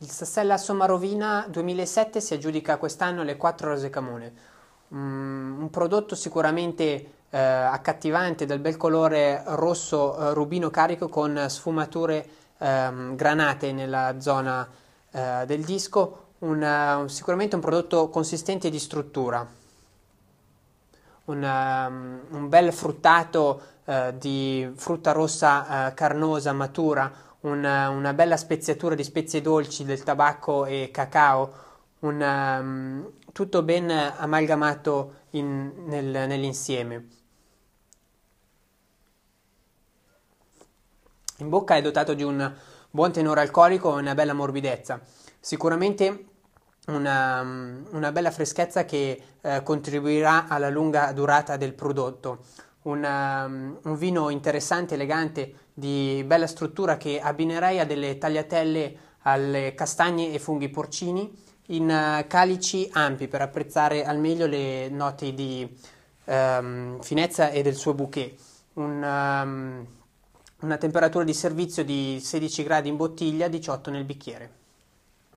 Il Sassella Sommarovina 2007 si aggiudica quest'anno le 4 Rose Camone, mm, un prodotto sicuramente eh, accattivante dal bel colore rosso eh, rubino carico con sfumature eh, granate nella zona eh, del disco, eh, un, sicuramente un prodotto consistente di struttura, un, um, un bel fruttato eh, di frutta rossa carnosa matura, una, una bella speziatura di spezie dolci del tabacco e cacao, una, um, tutto ben amalgamato in, nel, nell'insieme. In bocca è dotato di un buon tenore alcolico e una bella morbidezza. Sicuramente una, um, una bella freschezza che eh, contribuirà alla lunga durata del prodotto una, um, un vino interessante, elegante, di bella struttura che abbinerei a delle tagliatelle alle castagne e funghi porcini in uh, calici ampi per apprezzare al meglio le note di um, finezza e del suo bouquet. Un, um, una temperatura di servizio di 16 gradi in bottiglia, 18 nel bicchiere.